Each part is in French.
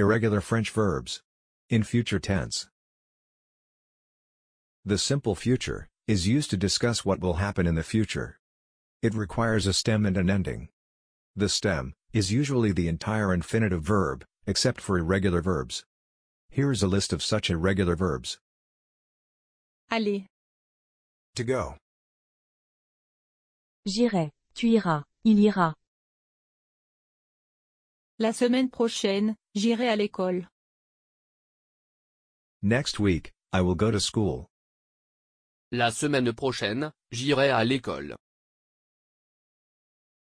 Irregular French verbs. In future tense. The simple future is used to discuss what will happen in the future. It requires a stem and an ending. The stem is usually the entire infinitive verb, except for irregular verbs. Here is a list of such irregular verbs. Aller. To go. J'irai, tu iras, il ira, La semaine prochaine, j'irai à l'école. Next week, I will go to school. La semaine prochaine, j'irai à l'école.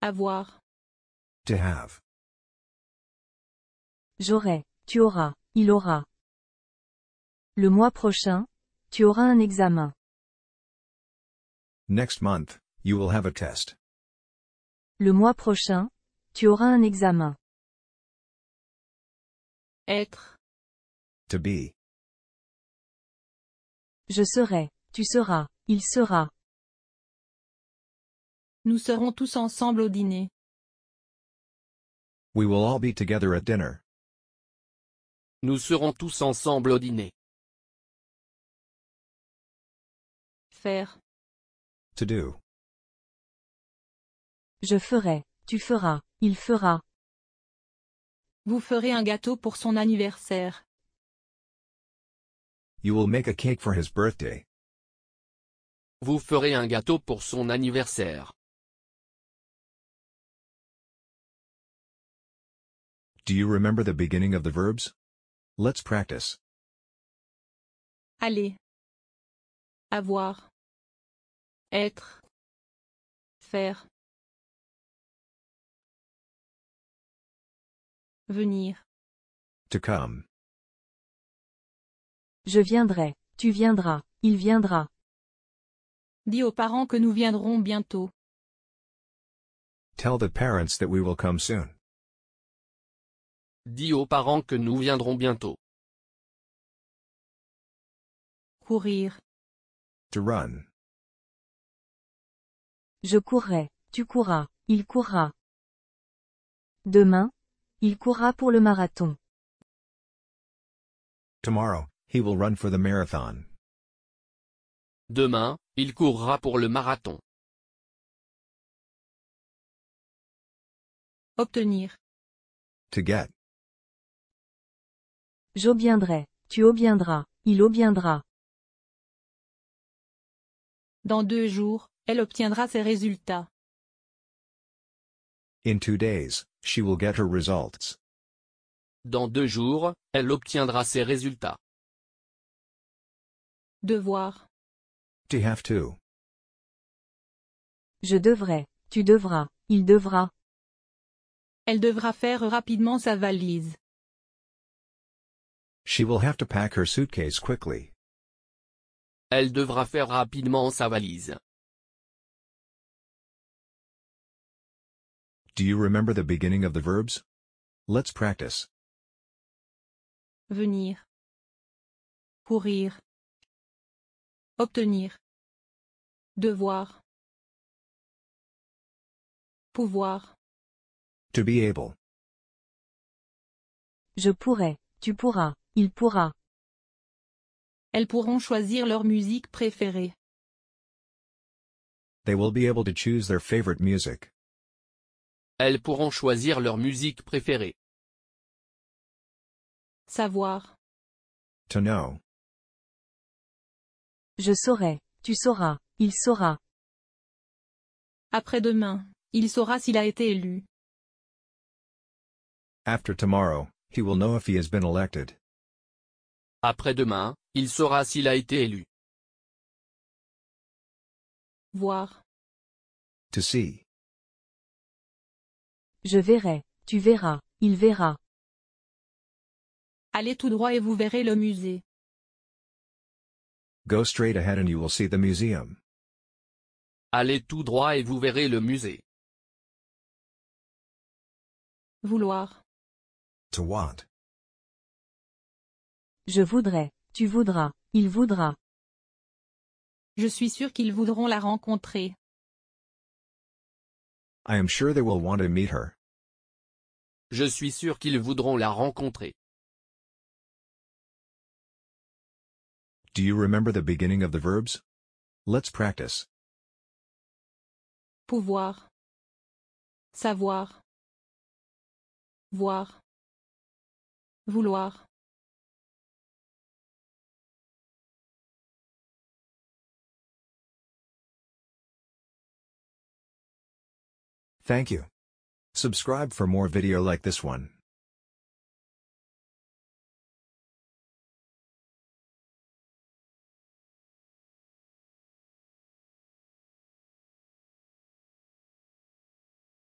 Avoir. To have. J'aurai, tu auras, il aura. Le mois prochain, tu auras un examen. Next month, you will have a test. Le mois prochain, tu auras un examen. Être. To be. Je serai. Tu seras. Il sera. Nous serons tous ensemble au dîner. We will all be together at dinner. Nous serons tous ensemble au dîner. Faire. To do. Je ferai. Tu feras. Il fera. Vous ferez un gâteau pour son anniversaire. You will make a cake for his birthday. Vous ferez un gâteau pour son anniversaire. Do you remember the beginning of the verbs? Let's practice. Aller. Avoir. Être. Faire. Venir. To come. Je viendrai. Tu viendras. Il viendra. Dis aux parents que nous viendrons bientôt. Tell the parents that we will come soon. Dis aux parents que nous viendrons bientôt. Courir. To run. Je courrai, tu courras, il courra. Demain, il courra pour le marathon. Demain, il courra pour le marathon. Obtenir. To get. J'obtiendrai. Tu obtiendras. Il obtiendra. Dans deux jours, elle obtiendra ses résultats. In two days, she will get her results. Dans deux jours, elle obtiendra ses résultats. Devoir. To have to. Je devrais, tu devras, il devra. Elle devra faire rapidement sa valise. She will have to pack her suitcase quickly. Elle devra faire rapidement sa valise. Do you remember the beginning of the verbs? Let's practice. Venir. Courir. Obtenir. Devoir. Pouvoir. To be able. Je pourrai, tu pourras, il pourra. Elles pourront choisir leur musique préférée. They will be able to choose their favorite music. elles pourront choisir leur musique préférée. Savoir. To know. Je saurai, tu sauras, il saura. Après-demain, il saura s'il a été élu. After tomorrow, he will know if he has been elected. Après-demain, il saura s'il a été élu. Voir. To see. Je verrai. Tu verras. Il verra. Allez tout droit et vous verrez le musée. Go straight ahead and you will see the museum. Allez tout droit et vous verrez le musée. Vouloir. To want. Je voudrais. Tu voudras. Il voudra. Je suis sûr qu'ils voudront la rencontrer. I am sure they will want to meet her. Je suis sûr qu'ils voudront la rencontrer. Do you remember the beginning of the verbs? Let's practice. Pouvoir. Savoir. Voir. Vouloir. Thank you. Subscribe for more video like this one.